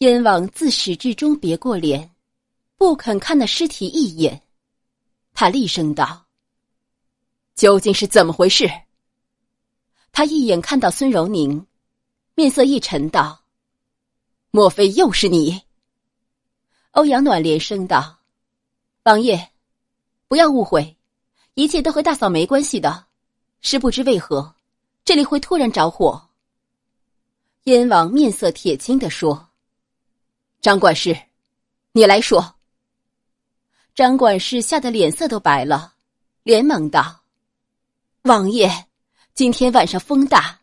燕王自始至终别过脸，不肯看那尸体一眼。他厉声道：“究竟是怎么回事？”他一眼看到孙柔宁，面色一沉道：“莫非又是你？”欧阳暖连声道：“王爷，不要误会，一切都和大嫂没关系的。是不知为何，这里会突然着火。”燕王面色铁青地说。张管事，你来说。张管事吓得脸色都白了，连忙道：“王爷，今天晚上风大，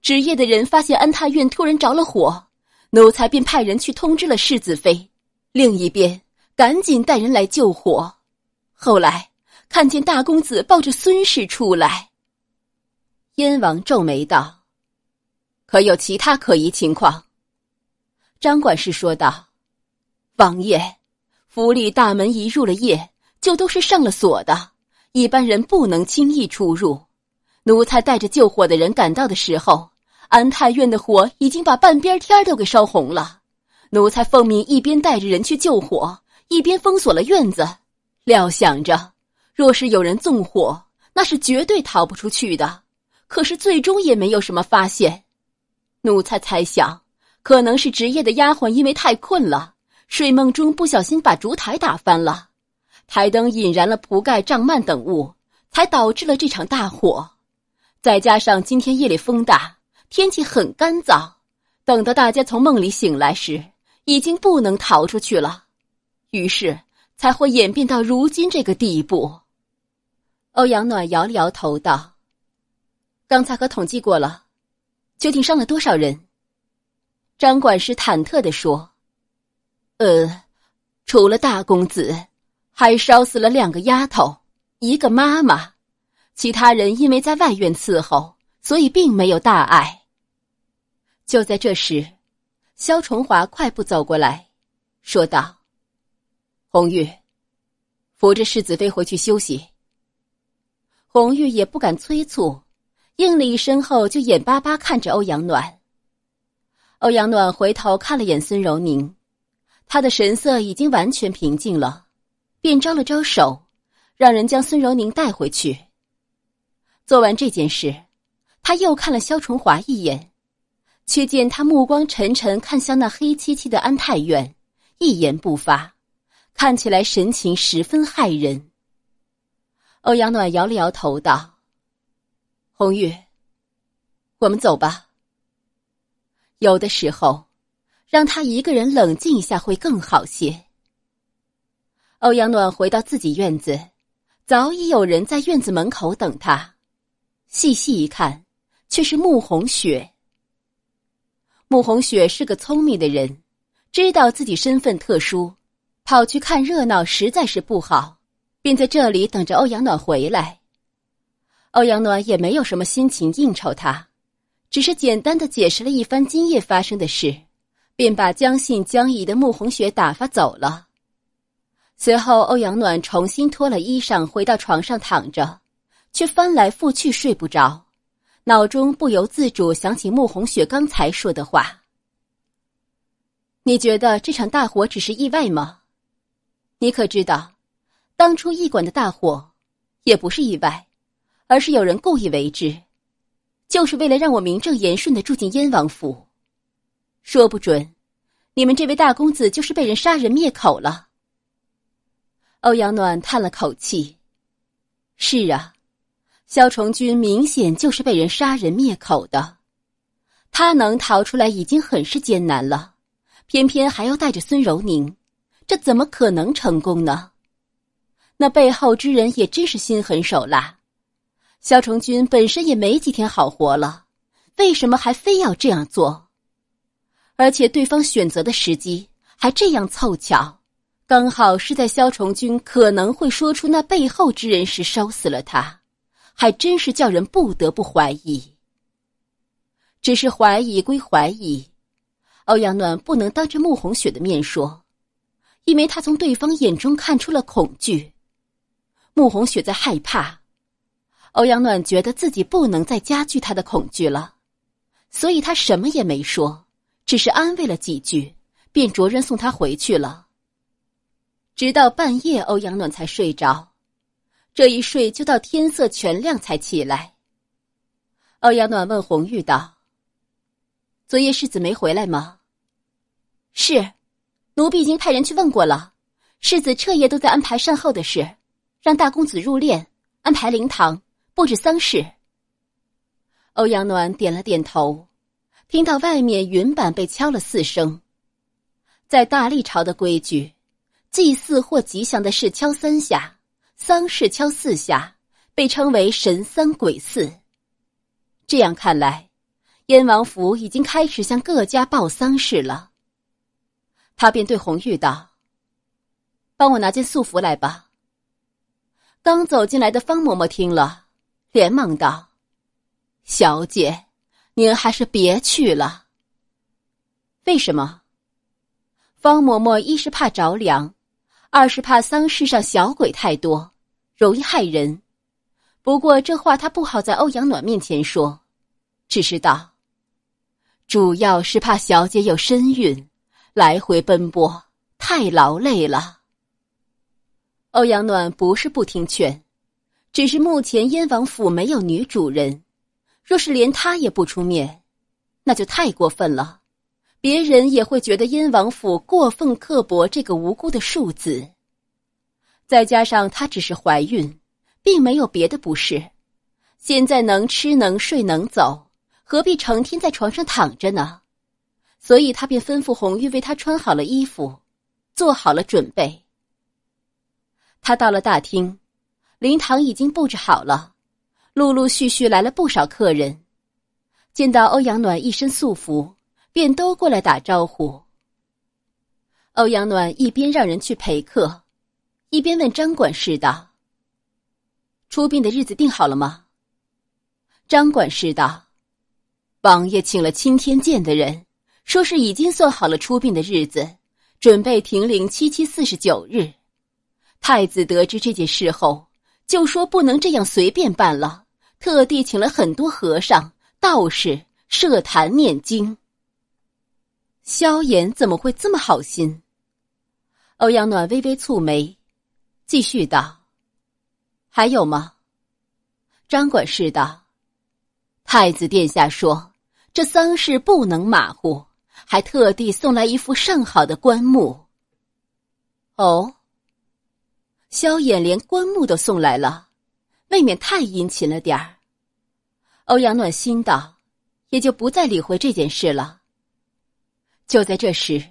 值夜的人发现安踏院突然着了火，奴才便派人去通知了世子妃。另一边，赶紧带人来救火。后来看见大公子抱着孙氏出来。”燕王皱眉道：“可有其他可疑情况？”张管事说道：“王爷，府里大门一入了夜，就都是上了锁的，一般人不能轻易出入。奴才带着救火的人赶到的时候，安泰院的火已经把半边天都给烧红了。奴才奉命一边带着人去救火，一边封锁了院子，料想着若是有人纵火，那是绝对逃不出去的。可是最终也没有什么发现，奴才猜想。”可能是值夜的丫鬟因为太困了，睡梦中不小心把烛台打翻了，台灯引燃了蒲盖、帐幔等物，才导致了这场大火。再加上今天夜里风大，天气很干燥，等到大家从梦里醒来时，已经不能逃出去了，于是才会演变到如今这个地步。欧阳暖摇了摇头道：“刚才和统计过了，究竟伤了多少人？”张管事忐忑的说：“呃，除了大公子，还烧死了两个丫头，一个妈妈，其他人因为在外院伺候，所以并没有大碍。”就在这时，肖崇华快步走过来说道：“红玉，扶着世子妃回去休息。”红玉也不敢催促，应了一声后就眼巴巴看着欧阳暖。欧阳暖回头看了眼孙柔宁，他的神色已经完全平静了，便招了招手，让人将孙柔宁带回去。做完这件事，他又看了肖崇华一眼，却见他目光沉沉看向那黑漆漆的安泰院，一言不发，看起来神情十分骇人。欧阳暖摇了摇头道：“红玉，我们走吧。”有的时候，让他一个人冷静一下会更好些。欧阳暖回到自己院子，早已有人在院子门口等他。细细一看，却是穆红雪。穆红雪是个聪明的人，知道自己身份特殊，跑去看热闹实在是不好，便在这里等着欧阳暖回来。欧阳暖也没有什么心情应酬他。只是简单的解释了一番今夜发生的事，便把将信将疑的穆红雪打发走了。随后，欧阳暖重新脱了衣裳，回到床上躺着，却翻来覆去睡不着，脑中不由自主想起穆红雪刚才说的话：“你觉得这场大火只是意外吗？你可知道，当初驿馆的大火也不是意外，而是有人故意为之。”就是为了让我名正言顺的住进燕王府，说不准，你们这位大公子就是被人杀人灭口了。欧阳暖叹了口气：“是啊，萧崇军明显就是被人杀人灭口的，他能逃出来已经很是艰难了，偏偏还要带着孙柔宁，这怎么可能成功呢？那背后之人也真是心狠手辣。”萧崇军本身也没几天好活了，为什么还非要这样做？而且对方选择的时机还这样凑巧，刚好是在萧崇军可能会说出那背后之人时烧死了他，还真是叫人不得不怀疑。只是怀疑归怀疑，欧阳暖不能当着穆红雪的面说，因为他从对方眼中看出了恐惧，穆红雪在害怕。欧阳暖觉得自己不能再加剧他的恐惧了，所以他什么也没说，只是安慰了几句，便着人送他回去了。直到半夜，欧阳暖才睡着，这一睡就到天色全亮才起来。欧阳暖问红玉道：“昨夜世子没回来吗？”“是，奴婢已经派人去问过了，世子彻夜都在安排善后的事，让大公子入殓，安排灵堂。”布置丧事。欧阳暖点了点头，听到外面云板被敲了四声。在大历朝的规矩，祭祀或吉祥的事敲三下，丧事敲四下，被称为“神三鬼四”。这样看来，燕王府已经开始向各家报丧事了。他便对红玉道：“帮我拿件素服来吧。”刚走进来的方嬷嬷听了。连忙道：“小姐，您还是别去了。为什么？方嬷嬷一是怕着凉，二是怕丧事上小鬼太多，容易害人。不过这话她不好在欧阳暖面前说，只是道：主要是怕小姐有身孕，来回奔波太劳累了。欧阳暖不是不听劝。”只是目前燕王府没有女主人，若是连她也不出面，那就太过分了。别人也会觉得燕王府过分刻薄这个无辜的庶子。再加上她只是怀孕，并没有别的不适，现在能吃能睡能走，何必成天在床上躺着呢？所以她便吩咐红玉为她穿好了衣服，做好了准备。她到了大厅。灵堂已经布置好了，陆陆续续来了不少客人。见到欧阳暖一身素服，便都过来打招呼。欧阳暖一边让人去陪客，一边问张管事道：“出殡的日子定好了吗？”张管事道：“王爷请了青天剑的人，说是已经算好了出殡的日子，准备停灵七七四十九日。”太子得知这件事后。就说不能这样随便办了，特地请了很多和尚、道士设坛念经。萧炎怎么会这么好心？欧阳暖微微蹙眉，继续道：“还有吗？”张管事道：“太子殿下说这丧事不能马虎，还特地送来一副上好的棺木。”哦。萧衍连棺木都送来了，未免太殷勤了点儿。欧阳暖心道，也就不再理会这件事了。就在这时，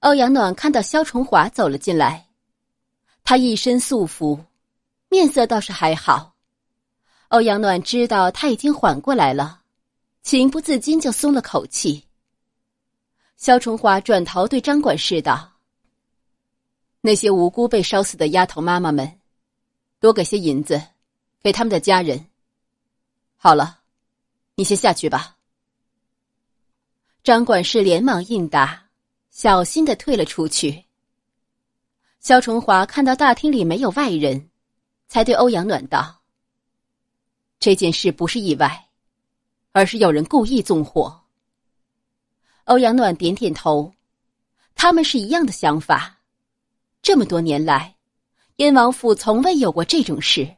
欧阳暖看到萧崇华走了进来，他一身素服，面色倒是还好。欧阳暖知道他已经缓过来了，情不自禁就松了口气。萧崇华转头对张管事道。那些无辜被烧死的丫头妈妈们，多给些银子，给他们的家人。好了，你先下去吧。张管事连忙应答，小心的退了出去。肖崇华看到大厅里没有外人，才对欧阳暖道：“这件事不是意外，而是有人故意纵火。”欧阳暖点点头，他们是一样的想法。这么多年来，燕王府从未有过这种事。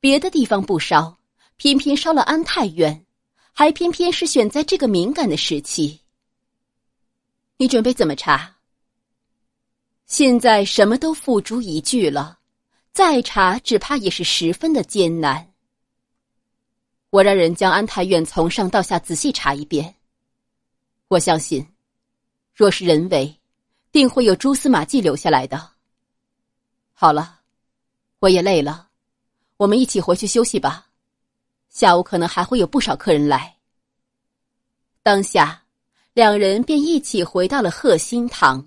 别的地方不烧，偏偏烧了安泰院，还偏偏是选在这个敏感的时期。你准备怎么查？现在什么都付诸一炬了，再查只怕也是十分的艰难。我让人将安泰院从上到下仔细查一遍。我相信，若是人为。定会有蛛丝马迹留下来的。好了，我也累了，我们一起回去休息吧。下午可能还会有不少客人来。当下，两人便一起回到了鹤心堂。